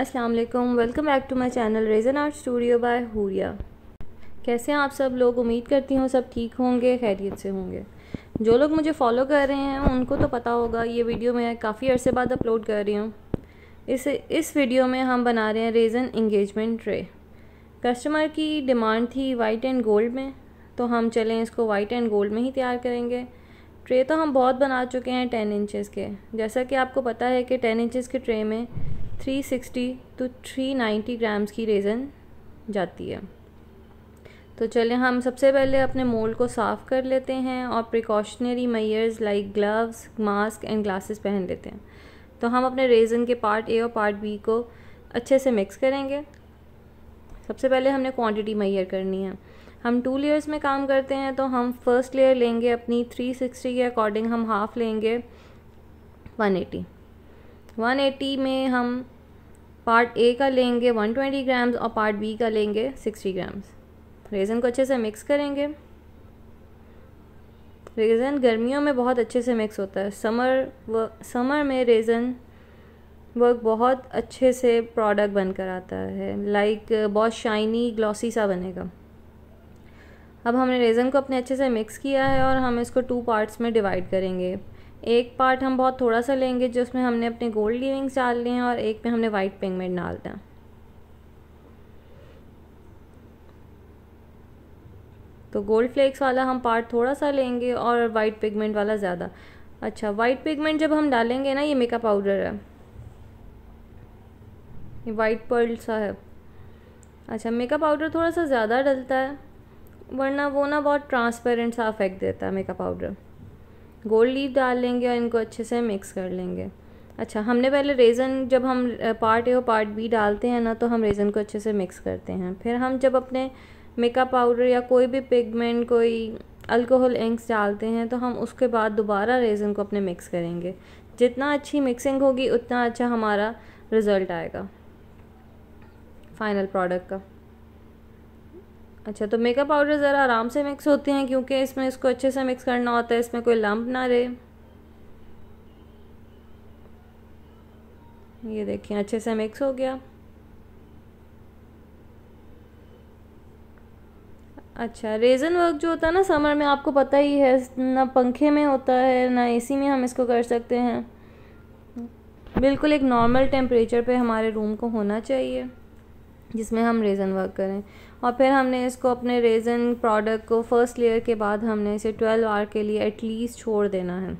अस्सलाम वालेकुम welcome back to my channel resin art studio by Huriya कैसे हैं आप सब लोग उम्मीद करती हूँ सब ठीक होंगे खैरियत से होंगे जो लोग मुझे फॉलो कर रहे हैं उनको तो पता होगा ये वीडियो मैं काफ़ी अरसे बाद अपलोड कर रही हूँ इस इस वीडियो में हम बना रहे हैं रेजन इंगेजमेंट ट्रे कस्टमर की डिमांड थी वाइट एंड गोल्ड में तो हम चलें इसको वाइट एंड गोल्ड में ही तैयार करेंगे ट्रे तो हम बहुत बना चुके हैं टेन इंचेस के जैसा कि आपको पता है कि टेन इंचेस के ट्रे में 360 टू 390 ग्राम्स की रेज़न जाती है तो चलें हम सबसे पहले अपने मोल को साफ़ कर लेते हैं और precautionary measures like gloves mask and glasses पहन लेते हैं तो हम अपने रेज़न के पार्ट ए और पार्ट बी को अच्छे से मिक्स करेंगे सबसे पहले हमने क्वांटिटी मैयर करनी है हम टू लेयर्स में काम करते हैं तो हम फर्स्ट लेयर लेंगे अपनी 360 के अकॉर्डिंग हम हाफ़ लेंगे 180 180 में हम पार्ट ए का लेंगे 120 ग्राम्स और पार्ट बी का लेंगे 60 ग्राम्स रेज़न को अच्छे से मिक्स करेंगे रेज़न गर्मियों में बहुत अच्छे से मिक्स होता है समर व समर में रेज़न वर्क बहुत अच्छे से प्रोडक्ट बनकर आता है लाइक uh, बहुत शाइनी ग्लॉसी सा बनेगा अब हमने रेज़न को अपने अच्छे से मिक्स किया है और हम इसको टू पार्ट्स में डिवाइड करेंगे एक पार्ट हम बहुत थोड़ा सा लेंगे जिसमें हमने अपने गोल्ड लीविंग्स डाल लिए हैं और एक में हमने वाइट पिगमेंट डाल दें तो गोल्ड फ्लेक्स वाला हम पार्ट थोड़ा सा लेंगे और वाइट पिगमेंट वाला ज़्यादा अच्छा वाइट पिगमेंट जब हम डालेंगे ना ये मेकअप पाउडर है ये वाइट पर्ल सा है अच्छा मेकअप पाउडर थोड़ा सा ज़्यादा डलता है वरना वो ना बहुत ट्रांसपेरेंट सा अफेक्ट देता है मेकअप पाउडर गोल्ड लीव डाल लेंगे और इनको अच्छे से मिक्स कर लेंगे अच्छा हमने पहले रेज़न जब हम पार्ट ए और पार्ट बी डालते हैं ना तो हम रेज़न को अच्छे से मिक्स करते हैं फिर हम जब अपने मेकअप पाउडर या कोई भी पिगमेंट कोई अल्कोहल इंक्स डालते हैं तो हम उसके बाद दोबारा रेज़न को अपने मिक्स करेंगे जितना अच्छी मिक्सिंग होगी उतना अच्छा हमारा रिज़ल्ट आएगा फाइनल प्रोडक्ट का अच्छा तो मेकअप पाउडर ज़रा आराम से मिक्स होते हैं क्योंकि इसमें इसको अच्छे से मिक्स करना होता है इसमें कोई लंप ना रहे ये देखिए अच्छे से मिक्स हो गया अच्छा रेज़न वर्क जो होता है ना समर में आपको पता ही है ना पंखे में होता है ना एसी में हम इसको कर सकते हैं बिल्कुल एक नॉर्मल टेम्परेचर पे हमारे रूम को होना चाहिए जिसमें हम रेज़न वर्क करें और फिर हमने इसको अपने रेज़न प्रोडक्ट को फर्स्ट लेयर के बाद हमने इसे 12 आवर के लिए एटलीस्ट छोड़ देना है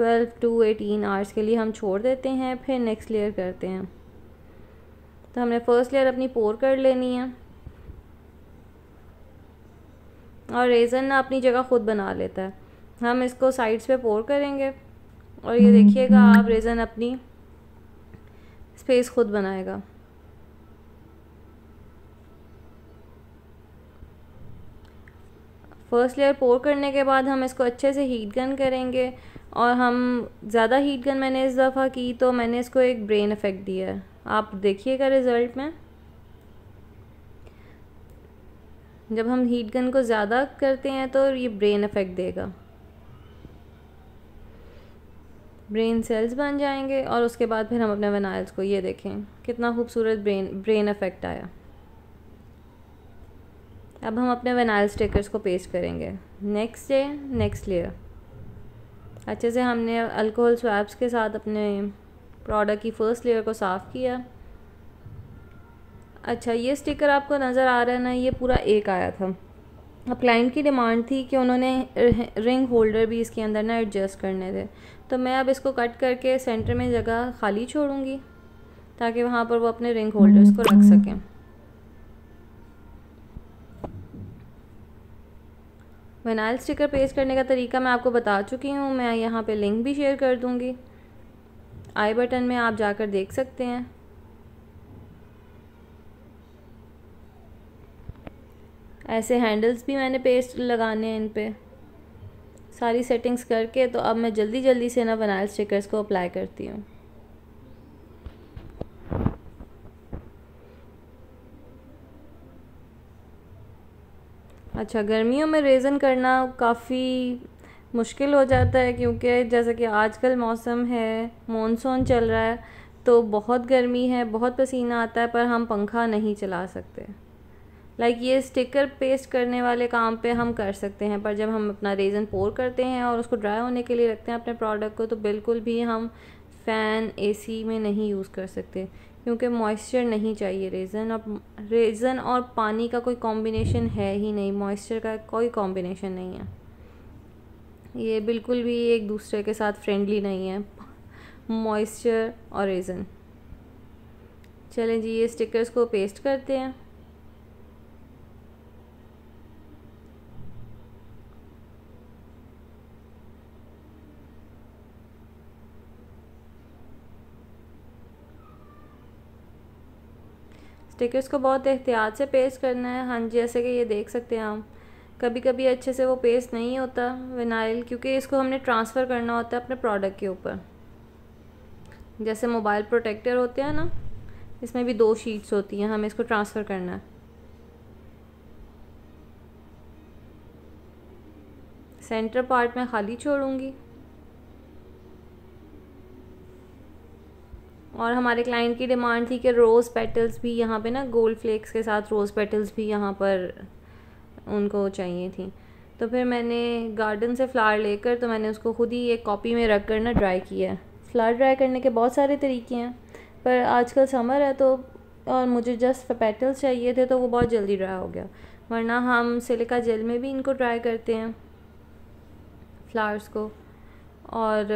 12 टू 18 आवर्स के लिए हम छोड़ देते हैं फिर नेक्स्ट लेयर करते हैं तो हमने फ़र्स्ट लेयर अपनी पोर कर लेनी है और रेज़न ना अपनी जगह ख़ुद बना लेता है हम इसको साइड्स पे पोर करेंगे और ये हम्म, देखिएगा आप रेज़न हम्म। अपनी स्पेस ख़ुद बनाएगा फर्स्ट लेयर पोर करने के बाद हम इसको अच्छे से हीट गन करेंगे और हम ज़्यादा हीट गन मैंने इस दफ़ा की तो मैंने इसको एक ब्रेन इफ़ेक्ट दिया है आप देखिएगा रिज़ल्ट में जब हम हीट गन को ज़्यादा करते हैं तो ये ब्रेन इफ़ेक्ट देगा ब्रेन सेल्स बन जाएंगे और उसके बाद फिर हम अपने वनाइल्स को ये देखें कितना खूबसूरत ब्रेन ब्रेन इफ़ेक्ट आया अब हम अपने वेनाइल स्टिकर्स को पेस्ट करेंगे नेक्स्ट डे नेक्स्ट लेयर अच्छे से हमने अल्कोहल स्वैप्स के साथ अपने प्रोडक्ट की फ़र्स्ट लेयर को साफ़ किया अच्छा ये स्टिकर आपको नज़र आ रहा है ना ये पूरा एक आया था अब क्लाइंट की डिमांड थी कि उन्होंने रिंग होल्डर भी इसके अंदर ना एडजस्ट करने थे तो मैं अब इसको कट करके सेंटर में जगह खाली छोड़ूंगी ताकि वहाँ पर वो अपने रिंग होल्डर्स को रख हम्म। सकें वेनाइल स्टिकर पेस्ट करने का तरीका मैं आपको बता चुकी हूँ मैं यहाँ पे लिंक भी शेयर कर दूँगी आई बटन में आप जाकर देख सकते हैं ऐसे हैंडल्स भी मैंने पेस्ट लगाने हैं इन पर सारी सेटिंग्स करके तो अब मैं जल्दी जल्दी से ना विनाइल स्टिकर्स को अप्लाई करती हूँ अच्छा गर्मियों में रेज़न करना काफ़ी मुश्किल हो जाता है क्योंकि जैसे कि आजकल मौसम है मॉनसून चल रहा है तो बहुत गर्मी है बहुत पसीना आता है पर हम पंखा नहीं चला सकते लाइक like ये स्टिकर पेस्ट करने वाले काम पे हम कर सकते हैं पर जब हम अपना रेज़न पोर करते हैं और उसको ड्राई होने के लिए रखते हैं अपने प्रोडक्ट को तो बिल्कुल भी हम फ़ैन एसी में नहीं यूज़ कर सकते क्योंकि मॉइस्चर नहीं चाहिए रेज़न और रेज़न और पानी का कोई कॉम्बिनेशन है ही नहीं मॉइस्चर का कोई कॉम्बिनेशन नहीं है ये बिल्कुल भी एक दूसरे के साथ फ्रेंडली नहीं है मॉइस्चर और रेज़न चलें जी ये स्टिकर्स को पेस्ट करते हैं ठीक है बहुत एहतियात से पेस्ट करना है हाँ जी जैसे कि ये देख सकते हैं हम कभी कभी अच्छे से वो पेस्ट नहीं होता विनाइल क्योंकि इसको हमने ट्रांसफ़र करना होता है अपने प्रोडक्ट के ऊपर जैसे मोबाइल प्रोटेक्टर होते हैं ना इसमें भी दो शीट्स होती हैं हमें इसको ट्रांसफ़र करना है सेंटर पार्ट में खाली छोड़ूंगी और हमारे क्लाइंट की डिमांड थी कि रोज़ पेटल्स भी यहाँ पे ना गोल्ड फ्लेक्स के साथ रोज़ पेटल्स भी यहाँ पर उनको चाहिए थी तो फिर मैंने गार्डन से फ्लावर लेकर तो मैंने उसको खुद ही एक कॉपी में रख कर ना ड्राई किया है फ्लावर ड्राई करने के बहुत सारे तरीके हैं पर आजकल समर है तो और मुझे जस्ट पेटल्स चाहिए थे तो वो बहुत जल्दी ड्राई हो गया वरना हम सिलिका जेल में भी इनको ड्राई करते हैं फ्लावर्स को और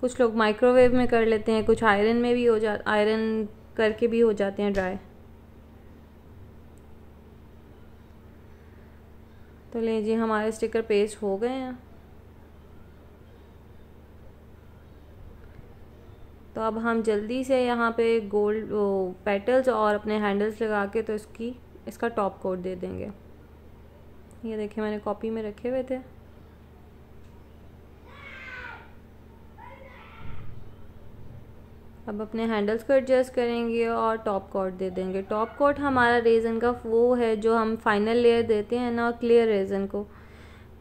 कुछ लोग माइक्रोवेव में कर लेते हैं कुछ आयरन में भी हो जा आयरन करके भी हो जाते हैं ड्राई तो ले जी हमारे स्टिकर पेस्ट हो गए हैं तो अब हम जल्दी से यहाँ पे गोल्ड वो पेटल्स और अपने हैंडल्स लगा के तो इसकी इसका टॉप कोट दे देंगे ये देखिए मैंने कॉपी में रखे हुए थे अब अपने हैंडल्स को एडजस्ट करेंगे और टॉप कोट दे देंगे टॉप कोट हमारा रेज़न का वो है जो हम फाइनल लेयर देते हैं ना क्लियर रेज़न को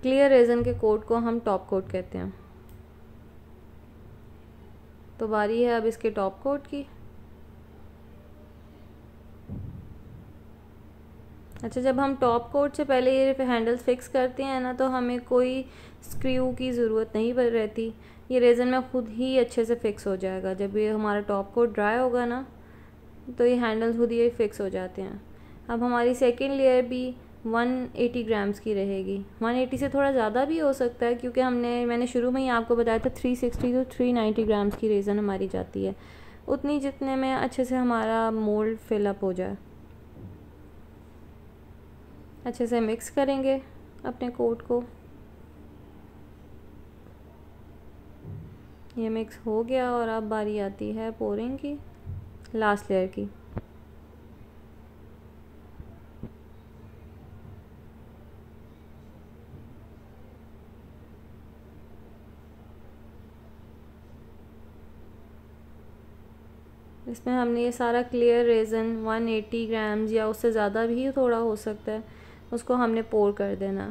क्लियर रेज़न के कोट को हम टॉप कोट कहते हैं तो बारी है अब इसके टॉप कोट की अच्छा जब हम टॉप कोट से पहले ये हैंडल्स फिक्स करते हैं ना तो हमें कोई स्क्रू की ज़रूरत नहीं पड़ रहती ये रेज़न में ख़ुद ही अच्छे से फिक्स हो जाएगा जब ये हमारा टॉप कोट ड्राई होगा ना तो ये हैंडल खुद ही फिक्स हो जाते हैं अब हमारी सेकेंड लेयर भी 180 ग्राम्स की रहेगी 180 से थोड़ा ज़्यादा भी हो सकता है क्योंकि हमने मैंने शुरू में ही आपको बताया था 360 टू थ्री नाइन्टी ग्राम्स की रेज़न हमारी जाती है उतनी जितने में अच्छे से हमारा मोल्ड फिलअप हो जाए अच्छे से मिक्स करेंगे अपने कोट को ये मिक्स हो गया और अब बारी आती है पोरिंग की लास्ट लेयर की इसमें हमने ये सारा क्लियर रेजन 180 ग्राम्स या उससे ज़्यादा भी थोड़ा हो सकता है उसको हमने पोर कर देना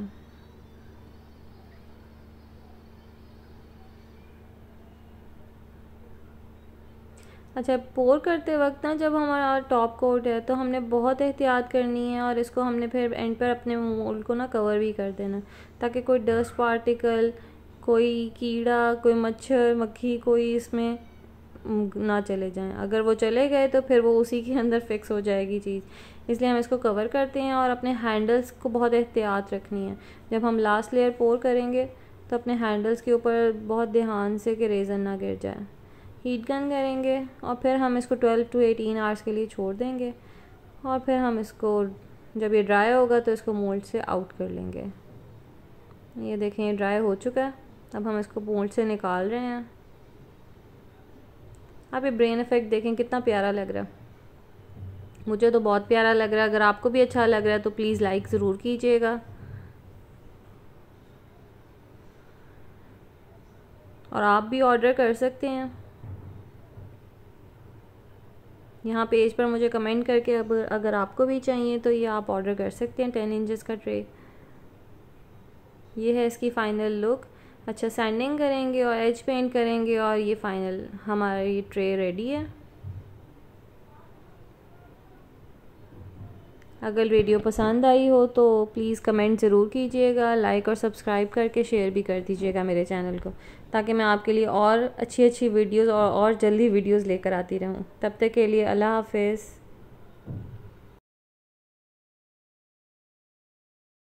अच्छा पोर करते वक्त ना जब हमारा टॉप कोट है तो हमने बहुत एहतियात करनी है और इसको हमने फिर एंड पर अपने मोल्ड को ना कवर भी कर देना ताकि कोई डस्ट पार्टिकल कोई कीड़ा कोई मच्छर मक्खी कोई इसमें ना चले जाएं अगर वो चले गए तो फिर वो उसी के अंदर फिक्स हो जाएगी चीज़ इसलिए हम इसको कवर करते हैं और अपने हैंडल्स को बहुत एहतियात रखनी है जब हम लास्ट लेयर पोर करेंगे तो अपने हैंडल्स के ऊपर बहुत ध्यान से कि रेज़न ना गिर जाए हीट गन करेंगे और फिर हम इसको 12 टू 18 आवर्स के लिए छोड़ देंगे और फिर हम इसको जब ये ड्राई होगा तो इसको मोल्ड से आउट कर लेंगे ये देखें ये ड्राई हो चुका है अब हम इसको मोल्ड से निकाल रहे हैं आप ये ब्रेन इफ़ेक्ट देखें कितना प्यारा लग रहा है मुझे तो बहुत प्यारा लग रहा है अगर आपको भी अच्छा लग रहा है तो प्लीज़ लाइक ज़रूर कीजिएगा और आप भी ऑर्डर कर सकते हैं यहाँ पेज पर मुझे कमेंट करके अब अगर आपको भी चाहिए तो ये आप ऑर्डर कर सकते हैं टेन इंचज़ का ट्रे ये है इसकी फ़ाइनल लुक अच्छा सैंडिंग करेंगे और एज पेंट करेंगे और ये फ़ाइनल हमारी ट्रे रेडी है अगर वीडियो पसंद आई हो तो प्लीज़ कमेंट ज़रूर कीजिएगा लाइक और सब्सक्राइब करके शेयर भी कर दीजिएगा मेरे चैनल को ताकि मैं आपके लिए और अच्छी अच्छी वीडियोस और और जल्दी वीडियोस लेकर आती रहूं तब तक के लिए अल्लाह हाफिज़